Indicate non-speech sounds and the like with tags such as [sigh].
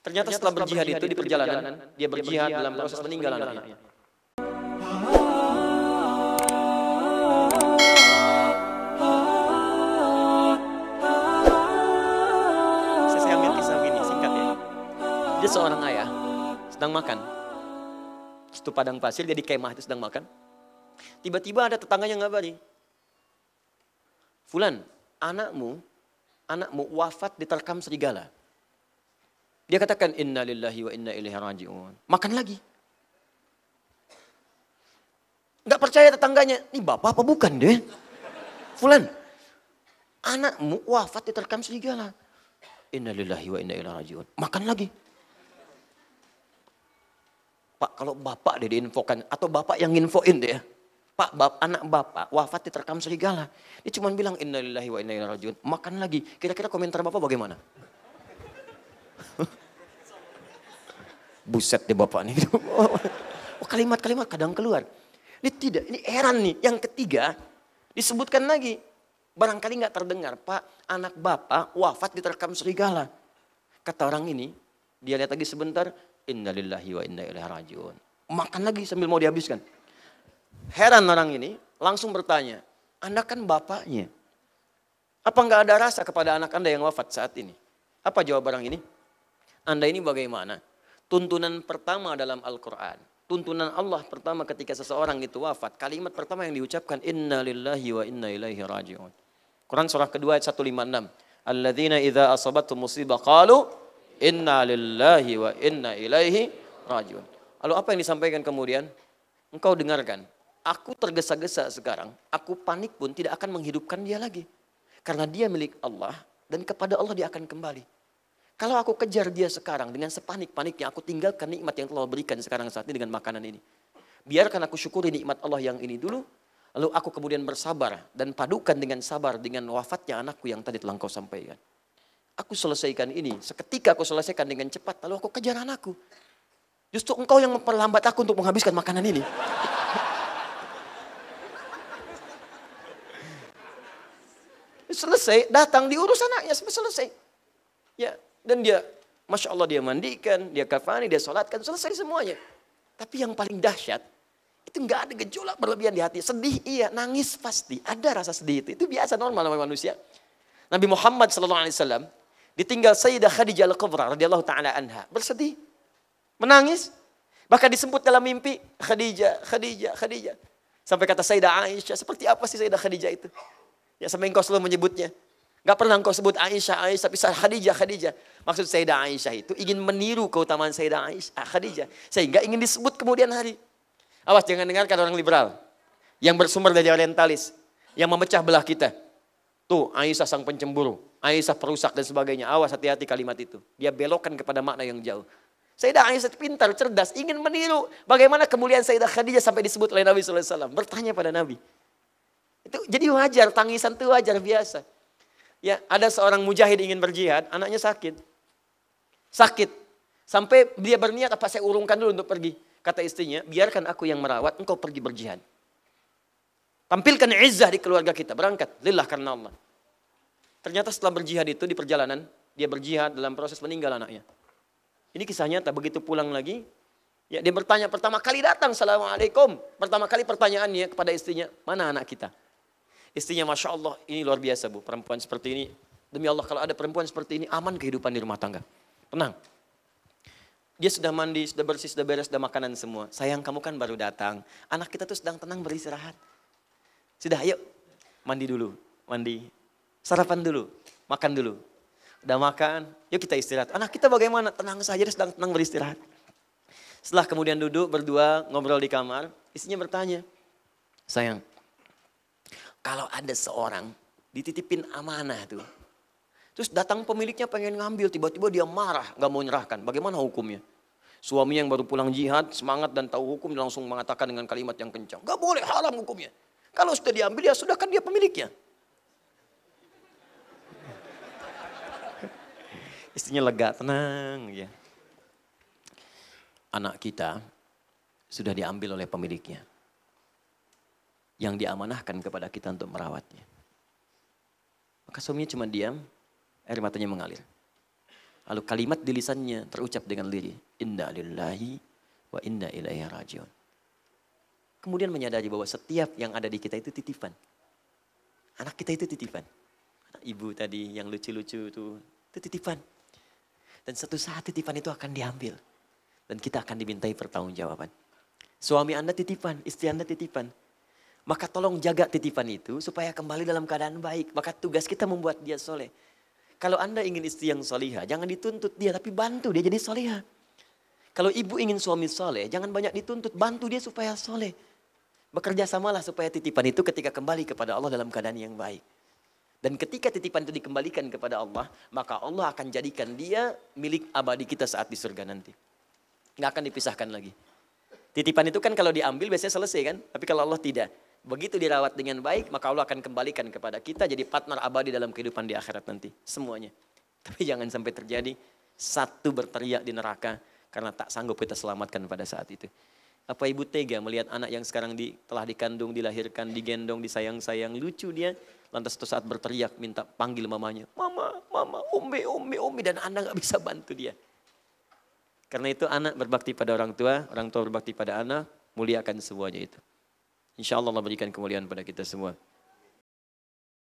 Ternyata setelah berjihad itu di perjalanan, dia berjihad dalam proses meninggal anaknya. Saya ambil kisah ini singkat ya. Dia seorang ayah sedang makan. Itu padang pasir, dia di kemah itu sedang makan. Tiba-tiba ada tetangga yang ngabari. Fulan, anakmu, anakmu wafat diterkam serigala. Dia katakan inna lillahi wa inna ilaihi rajiun. Makan lagi. Enggak percaya tetangganya, ini bapak apa bukan deh? Fulan, anakmu wafat di terkam serigala. Inna lillahi wa inna ilaihi rajiun. Makan lagi. Pak, kalau bapak dia diinfokan atau bapak yang infoin dia. Pak, bap, anak bapak wafat di terkam serigala. Dia cuma bilang inna lillahi wa inna ilaihi rajiun. Makan lagi. Kira-kira komentar bapak bagaimana? Buset deh bapak nih. [laughs] Oh, kalimat-kalimat kadang keluar. Ini tidak, ini heran nih. Yang ketiga disebutkan lagi. Barangkali nggak terdengar, Pak, anak bapak wafat diterkam serigala. Kata orang ini, dia lihat lagi sebentar, innalillahi wa inna ilaihi rajiun. Makan lagi sambil mau dihabiskan. Heran orang ini, langsung bertanya, Anda kan bapaknya. Apa nggak ada rasa kepada anak Anda yang wafat saat ini? Apa jawab orang ini? Anda ini bagaimana? tuntunan pertama dalam Al-Quran. Tuntunan Allah pertama ketika seseorang itu wafat. Kalimat pertama yang diucapkan, Inna lillahi wa inna ilaihi raji'un. Quran surah kedua ayat 156. Alladzina idha asabatu musibah qalu inna lillahi wa inna ilaihi raji'un. Lalu apa yang disampaikan kemudian? Engkau dengarkan. Aku tergesa-gesa sekarang. Aku panik pun tidak akan menghidupkan dia lagi. Karena dia milik Allah dan kepada Allah dia akan kembali. Kalau aku kejar dia sekarang dengan sepanik-paniknya, aku tinggalkan nikmat yang Allah berikan sekarang saat ini dengan makanan ini. Biarkan aku syukuri nikmat Allah yang ini dulu, lalu aku kemudian bersabar dan padukan dengan sabar dengan wafatnya anakku yang tadi telah engkau sampaikan. Aku selesaikan ini, seketika aku selesaikan dengan cepat, lalu aku kejar anakku. Justru engkau yang memperlambat aku untuk menghabiskan makanan ini. [laughs] selesai, datang diurus anaknya, selesai. Ya, dan dia, Masya Allah dia mandikan, dia kafani, dia sholatkan, selesai semuanya. Tapi yang paling dahsyat, itu nggak ada gejolak berlebihan di hati. Sedih iya, nangis pasti. Ada rasa sedih itu. Itu biasa normal sama manusia. Nabi Muhammad SAW ditinggal Sayyidah Khadijah Al-Kubra radhiyallahu taala anha bersedih, menangis, bahkan disebut dalam mimpi Khadijah, Khadijah, Khadijah. Sampai kata Sayyidah Aisyah, seperti apa sih Sayyidah Khadijah itu? Ya sampai engkau selalu menyebutnya. Gak pernah engkau sebut Aisyah, Aisyah, tapi Khadijah, Khadijah. Maksud Sayyidah Aisyah itu ingin meniru keutamaan Sayyidah Aisyah, ah, Khadijah. Sehingga ingin disebut kemudian hari. Awas jangan dengarkan orang liberal. Yang bersumber dari orientalis. Yang memecah belah kita. Tuh Aisyah sang pencemburu. Aisyah perusak dan sebagainya. Awas hati-hati kalimat itu. Dia belokkan kepada makna yang jauh. Sayyidah Aisyah pintar, cerdas, ingin meniru bagaimana kemuliaan Sayyidah Khadijah sampai disebut oleh Nabi SAW. Bertanya pada Nabi. Itu jadi wajar, tangisan itu wajar biasa. Ya, ada seorang mujahid ingin berjihad, anaknya sakit. Sakit. Sampai dia berniat apa saya urungkan dulu untuk pergi. Kata istrinya, biarkan aku yang merawat, engkau pergi berjihad. Tampilkan izzah di keluarga kita, berangkat. Lillah karena Allah. Ternyata setelah berjihad itu di perjalanan, dia berjihad dalam proses meninggal anaknya. Ini kisah nyata, begitu pulang lagi, ya dia bertanya pertama kali datang, Assalamualaikum. Pertama kali pertanyaannya kepada istrinya, mana anak kita? Istrinya Masya Allah ini luar biasa bu. Perempuan seperti ini. Demi Allah kalau ada perempuan seperti ini aman kehidupan di rumah tangga. Tenang. Dia sudah mandi, sudah bersih, sudah beres, sudah makanan semua. Sayang kamu kan baru datang. Anak kita tuh sedang tenang beristirahat. Sudah ayo mandi dulu. Mandi. Sarapan dulu. Makan dulu. Udah makan, yuk kita istirahat. Anak kita bagaimana? Tenang saja, dia sedang tenang beristirahat. Setelah kemudian duduk berdua ngobrol di kamar, istrinya bertanya, sayang, kalau ada seorang dititipin amanah tuh. Terus datang pemiliknya pengen ngambil, tiba-tiba dia marah, nggak mau nyerahkan. Bagaimana hukumnya? Suami yang baru pulang jihad, semangat dan tahu hukum langsung mengatakan dengan kalimat yang kencang. Gak boleh haram hukumnya. Kalau sudah diambil ya sudah kan dia pemiliknya. [laughs] Istrinya lega, tenang ya. Anak kita sudah diambil oleh pemiliknya yang diamanahkan kepada kita untuk merawatnya. Maka suaminya cuma diam, air matanya mengalir. Lalu kalimat di lisannya terucap dengan lirih, inna lillahi wa inna ilaihi rajiun. Kemudian menyadari bahwa setiap yang ada di kita itu titipan. Anak kita itu titipan. Anak ibu tadi yang lucu-lucu itu, itu titipan. Dan satu saat titipan itu akan diambil. Dan kita akan dimintai pertanggungjawaban. Suami Anda titipan, istri Anda titipan, maka tolong jaga titipan itu supaya kembali dalam keadaan baik. Maka tugas kita membuat dia soleh. Kalau anda ingin istri yang soleha jangan dituntut dia, tapi bantu dia jadi soleha Kalau ibu ingin suami soleh, jangan banyak dituntut, bantu dia supaya soleh. Bekerja samalah supaya titipan itu ketika kembali kepada Allah dalam keadaan yang baik. Dan ketika titipan itu dikembalikan kepada Allah, maka Allah akan jadikan dia milik abadi kita saat di surga nanti. Nggak akan dipisahkan lagi. Titipan itu kan kalau diambil biasanya selesai kan, tapi kalau Allah tidak. Begitu dirawat dengan baik, maka Allah akan kembalikan kepada kita jadi partner abadi dalam kehidupan di akhirat nanti. Semuanya. [laughs] Tapi jangan sampai terjadi satu berteriak di neraka karena tak sanggup kita selamatkan pada saat itu. Apa ibu tega melihat anak yang sekarang di, telah dikandung, dilahirkan, digendong, disayang-sayang, lucu dia. Lantas suatu saat berteriak minta panggil mamanya. Mama, mama, umi, umi, umi. Dan anak gak bisa bantu dia. Karena itu anak berbakti pada orang tua, orang tua berbakti pada anak, muliakan semuanya itu. Insyaallah Allah berikan kemuliaan pada kita semua.